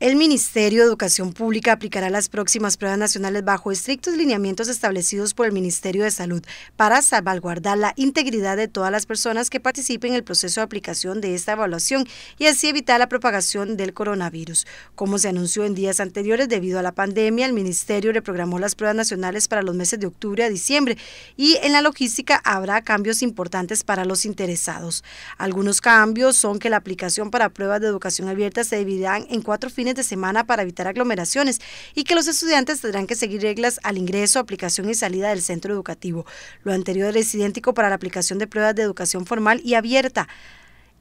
El Ministerio de Educación Pública aplicará las próximas pruebas nacionales bajo estrictos lineamientos establecidos por el Ministerio de Salud para salvaguardar la integridad de todas las personas que participen en el proceso de aplicación de esta evaluación y así evitar la propagación del coronavirus. Como se anunció en días anteriores debido a la pandemia, el Ministerio reprogramó las pruebas nacionales para los meses de octubre a diciembre y en la logística habrá cambios importantes para los interesados. Algunos cambios son que la aplicación para pruebas de educación abierta se dividirán en cuatro fines de semana para evitar aglomeraciones y que los estudiantes tendrán que seguir reglas al ingreso, aplicación y salida del centro educativo. Lo anterior es idéntico para la aplicación de pruebas de educación formal y abierta.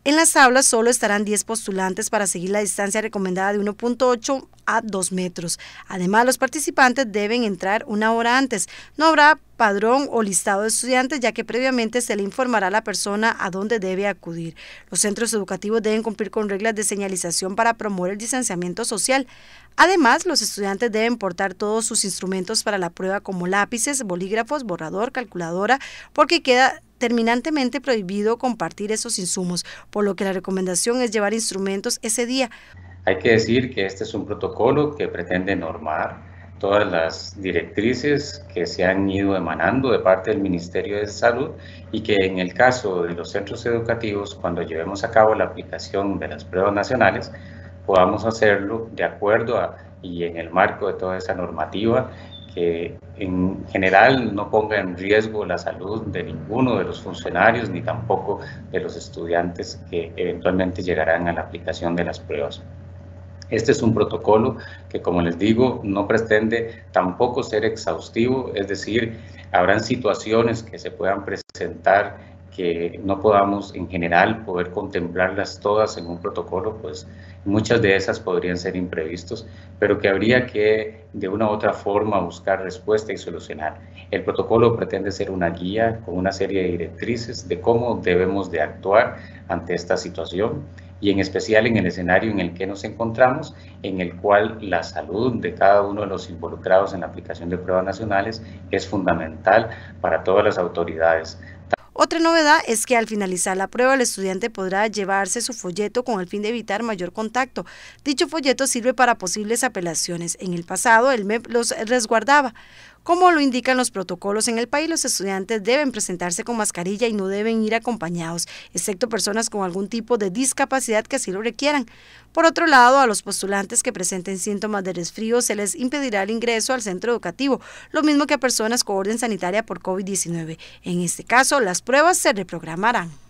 En las aulas solo estarán 10 postulantes para seguir la distancia recomendada de 1.8 a 2 metros. Además, los participantes deben entrar una hora antes. No habrá padrón o listado de estudiantes, ya que previamente se le informará a la persona a dónde debe acudir. Los centros educativos deben cumplir con reglas de señalización para promover el distanciamiento social. Además, los estudiantes deben portar todos sus instrumentos para la prueba como lápices, bolígrafos, borrador, calculadora, porque queda terminantemente prohibido compartir esos insumos, por lo que la recomendación es llevar instrumentos ese día. Hay que decir que este es un protocolo que pretende normar todas las directrices que se han ido emanando de parte del Ministerio de Salud y que en el caso de los centros educativos, cuando llevemos a cabo la aplicación de las pruebas nacionales, podamos hacerlo de acuerdo a, y en el marco de toda esa normativa en general no ponga en riesgo la salud de ninguno de los funcionarios ni tampoco de los estudiantes que eventualmente llegarán a la aplicación de las pruebas. Este es un protocolo que, como les digo, no pretende tampoco ser exhaustivo, es decir, habrán situaciones que se puedan presentar que no podamos en general poder contemplarlas todas en un protocolo, pues muchas de esas podrían ser imprevistos, pero que habría que de una u otra forma buscar respuesta y solucionar. El protocolo pretende ser una guía con una serie de directrices de cómo debemos de actuar ante esta situación y en especial en el escenario en el que nos encontramos, en el cual la salud de cada uno de los involucrados en la aplicación de pruebas nacionales es fundamental para todas las autoridades, otra novedad es que al finalizar la prueba el estudiante podrá llevarse su folleto con el fin de evitar mayor contacto. Dicho folleto sirve para posibles apelaciones. En el pasado el MEP los resguardaba. Como lo indican los protocolos en el país, los estudiantes deben presentarse con mascarilla y no deben ir acompañados, excepto personas con algún tipo de discapacidad que así lo requieran. Por otro lado, a los postulantes que presenten síntomas de resfrío se les impedirá el ingreso al centro educativo, lo mismo que a personas con orden sanitaria por COVID-19. En este caso, las pruebas se reprogramarán.